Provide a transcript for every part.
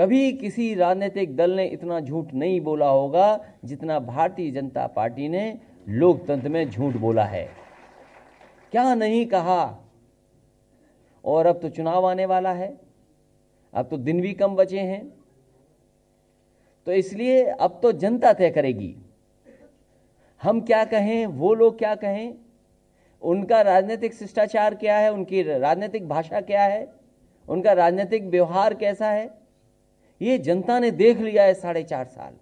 कभी किसी राजनीतिक दल ने इतना झूठ नहीं बोला होगा जितना भारतीय जनता पार्टी ने लोकतंत्र में झूठ बोला है क्या नहीं कहा और अब तो चुनाव आने वाला है अब तो दिन भी कम बचे हैं तो इसलिए अब तो जनता तय करेगी हम क्या कहें वो लोग क्या कहें उनका राजनीतिक शिष्टाचार क्या है उनकी राजनीतिक भाषा क्या है उनका राजनीतिक व्यवहार कैसा है ये जनता ने देख लिया है साढ़े चार साल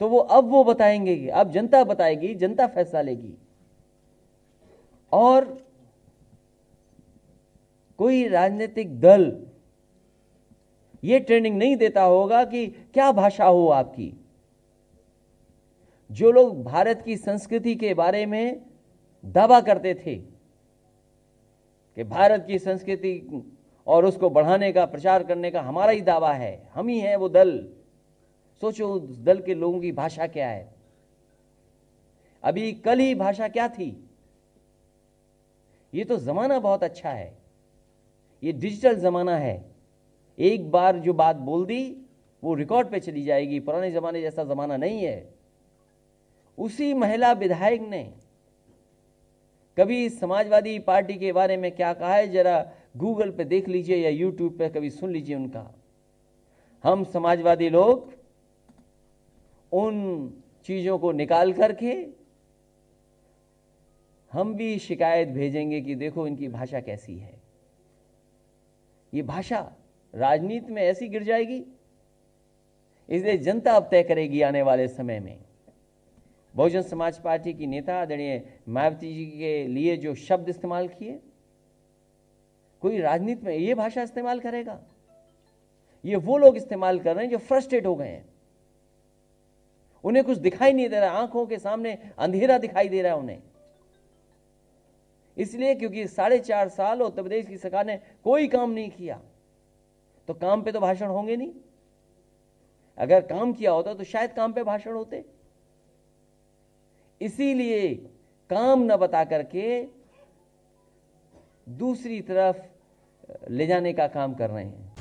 तो वो अब वो बताएंगे अब जनता बताएगी जनता फैसला लेगी और कोई राजनीतिक दल ये ट्रेनिंग नहीं देता होगा कि क्या भाषा हो आपकी जो लोग भारत की संस्कृति के बारे में दावा करते थे कि भारत की संस्कृति और उसको बढ़ाने का प्रचार करने का हमारा ही दावा है हम ही हैं वो दल सोचो उस दल के लोगों की भाषा क्या है अभी कल ही भाषा क्या थी ये तो ज़माना बहुत अच्छा है ये डिजिटल ज़माना है एक बार जो बात बोल दी वो रिकॉर्ड पे चली जाएगी पुराने ज़माने जैसा ज़माना नहीं है उसी महिला विधायक ने कभी समाजवादी पार्टी के बारे में क्या कहा है जरा गूगल पे देख लीजिए या यूट्यूब पे कभी सुन लीजिए उनका हम समाजवादी लोग उन चीज़ों को निकाल करके हम भी शिकायत भेजेंगे कि देखो इनकी भाषा कैसी है ये भाषा राजनीति में ऐसी गिर जाएगी इसलिए जनता अब तय करेगी आने वाले समय में बहुजन समाज पार्टी की नेता आदरणीय मायावती जी के लिए जो शब्द इस्तेमाल किए कोई राजनीति में ये भाषा इस्तेमाल करेगा ये वो लोग इस्तेमाल कर रहे हैं जो फ्रस्ट्रेट हो गए हैं उन्हें कुछ दिखाई नहीं दे रहा आंखों के सामने अंधेरा दिखाई दे रहा है उन्हें इसलिए क्योंकि साढ़े चार साल उत्तर प्रदेश की सरकार ने कोई काम नहीं किया तो काम पे तो भाषण होंगे नहीं अगर काम किया होता तो शायद काम पे भाषण होते इसीलिए काम न बता करके दूसरी तरफ ले जाने का काम कर रहे हैं